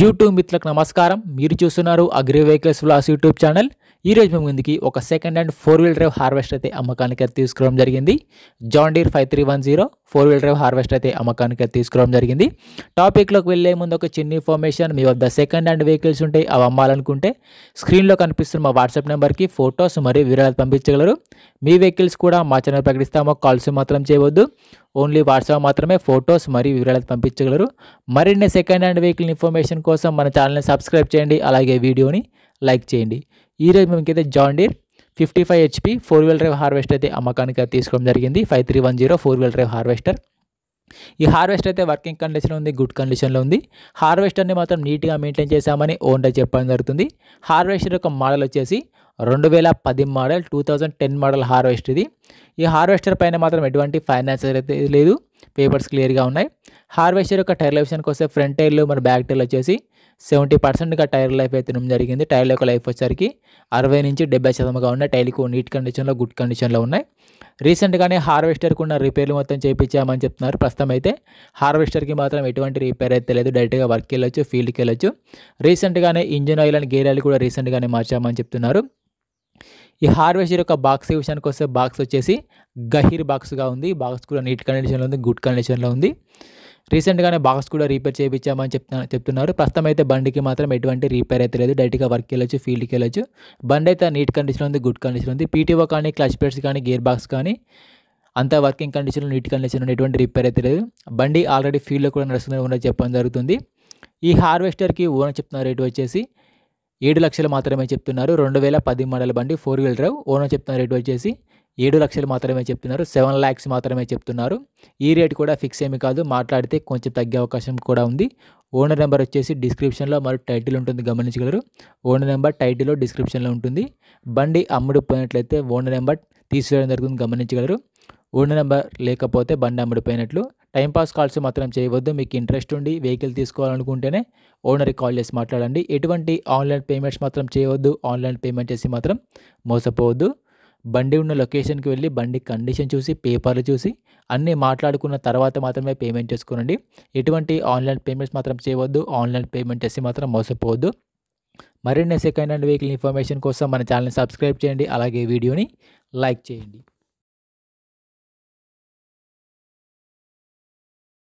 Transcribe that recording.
YouTube మిత్రులకు నమస్కారం మీరు చూస్తున్నారు agri vehicles vlogs YouTube channel ఈరోజు మేము ముందుకి ఒక second hand four wheel drive harvester అయితే అమ్మకానికి అయితే తీసుకోవడం జరిగింది John Deere five three one zero four wheeler drive harvest అయితే అమ్మకానికి తీసుకురావడం జరిగింది టాపిక్లోకి వెళ్ళే ముందు ఒక చిన్న ఇన్ఫర్మేషన్ మీ వద్ద సెకండ్ హ్యాండ్ వెహికల్స్ ఉంటే అవి అమ్మాలనుకుంటే స్క్రీన్లో కనిపిస్తున్న మా వాట్సాప్ నెంబర్కి ఫొటోస్ మరియు వివరాలు పంపించగలరు మీ వెహికల్స్ కూడా మా ఛానల్ ప్రకటిస్తామో కాల్స్ మాత్రం చేయవద్దు ఓన్లీ వాట్సాప్ మాత్రమే ఫొటోస్ మరియు వివరాలు పంపించగలరు మరిన్ని సెకండ్ హ్యాండ్ వెహికల్ ఇన్ఫర్మేషన్ కోసం మన ఛానల్ని సబ్స్క్రైబ్ చేయండి అలాగే వీడియోని లైక్ చేయండి ఈరోజు మేమకైతే John Deere fifty five HP four wheel drive harvester అయితే అమ్మకానికి తీసుకోవడం జరిగింది five three one zero four wheel drive harvester ఈ హార్వెస్టర్ అయితే వర్కింగ్ కండిషన్లో ఉంది గుడ్ కండిషన్లో ఉంది హార్వెస్టర్ని మాత్రం నీట్గా మెయింటైన్ చేశామని ఓనర్ చెప్పడం జరుగుతుంది హార్వెస్టర్ యొక్క మోడల్ వచ్చేసి రెండు వేల పది model two thousand ten model harvest ఇది ఈ హార్వెస్టర్ పైన మాత్రం ఎటువంటి ఫైనాన్స్ అయితే లేదు పేపర్స్ క్లియర్గా ఉన్నాయి హార్వెస్టర్ యొక్క టైర్ లైఫ్ విషయానికి వస్తే ఫ్రంట్ టైర్లు మన బ్యాక్ టైర్లు వచ్చేసి సెవెంటీ పర్సెంట్గా టైర్ లైఫ్ అయితే జరిగింది టైర్ యొక్క లైఫ్ వచ్చేసరికి అరవై నుంచి డెబ్బై శాతంగా ఉన్నాయి టైర్లకు నీట్ కండిషన్లో గుడ్ కండిషన్లో ఉన్నాయి రీసెంట్గానే హార్వెస్టర్కి ఉన్న రిపేర్లు మొత్తం చేయించామని చెప్తున్నారు ప్రస్తుతం అయితే హార్వెస్టర్కి మాత్రం ఎటువంటి రిపేర్ అయితే లేదు డైరెక్ట్గా వర్క్కి వెళ్ళొచ్చు ఫీల్డ్కి వెళ్ళొచ్చు రీసెంట్గానే engine oil and gear oil కూడా రీసెంట్గానే మార్చామని చెప్తున్నారు ఈ హార్వెస్టర్ యొక్క బాక్స్ విషయానికి వస్తే బాక్స్ వచ్చేసి గహీర్ బాక్స్గా ఉంది బాక్స్ కూడా నీట్ కండిషన్లో ఉంది గుడ్ కండిషన్లో ఉంది రీసెంట్గానే బాక్స్ కూడా రీపేర్ చేయించామని చెప్తా చెప్తున్నారు ప్రస్తుతం అయితే బండికి మాత్రం ఎటువంటి రీపేర్ అయితే లేదు డైరెక్ట్గా వర్క్కి వెళ్ళొచ్చు ఫీల్డ్కి వెళ్ళొచ్చు బండి అయితే నీట్ కండిషన్ ఉంది గుడ్ కండిషన్ ఉంది పీటీఓ కానీ క్లచ్ ప్లేట్స్ కానీ గేర్ బాక్స్ కానీ అంతా వర్కింగ్ కండిషన్లో నీట్ కండిషన్ ఎటువంటి రిపేర్ అయితే లేదు బండి ఆల్రెడీ ఫీల్డ్లో కూడా నడుస్తుంది ఉన్నది చెప్పడం జరుగుతుంది ఈ హార్వెస్టర్కి ఓనర్ చెప్తున్న రేటు వచ్చేసి ఏడు లక్షలు మాత్రమే చెప్తున్నారు రెండు వేల పది మోడల్ బండి ఫోర్ వీలర్ ఓనర్ చెప్తున్న రేటు వచ్చేసి ఏడు లక్షలు మాత్రమే చెప్తున్నారు సెవెన్ ల్యాక్స్ మాత్రమే చెప్తున్నారు ఈ రేట్ కూడా ఫిక్స్ ఏమి కాదు మాట్లాడితే కొంచెం తగ్గే అవకాశం కూడా ఉంది ఓనర్ నెంబర్ వచ్చేసి డిస్క్రిప్షన్లో మరి టైటిల్ ఉంటుంది గమనించగలరు ఓనర్ నెంబర్ టైటిల్లో డిస్క్రిప్షన్లో ఉంటుంది బండి పోయినట్లయితే ఓనర్ నెంబర్ తీసుకెళ్ళడం జరుగుతుంది గమనించగలరు ఓనర్ నెంబర్ లేకపోతే బండి అమ్ముడిపోయినట్లు టైంపాస్ కాల్స్ మాత్రం చేయవద్దు మీకు ఇంట్రెస్ట్ ఉండి వెహికల్ తీసుకోవాలనుకుంటేనే ఓనర్కి కాల్ చేసి మాట్లాడండి ఎటువంటి ఆన్లైన్ పేమెంట్స్ మాత్రం చేయవద్దు ఆన్లైన్ పేమెంట్ చేసి మాత్రం మోసపోవద్దు బండి ఉన్న లొకేషన్కి వెళ్ళి బండి కండిషన్ చూసి పేపర్లు చూసి అన్నీ మాట్లాడుకున్న తర్వాత మాత్రమే పేమెంట్ చేసుకోనండి ఎటువంటి ఆన్లైన్ పేమెంట్స్ మాత్రం చేయవద్దు ఆన్లైన్ పేమెంట్ చేసి మాత్రం మోసపోవద్దు మరిన్ని సెకండ్ హ్యాండ్ వెహికల్ ఇన్ఫర్మేషన్ కోసం మన ఛానల్ని సబ్స్క్రైబ్ చేయండి అలాగే వీడియోని లైక్ చేయండి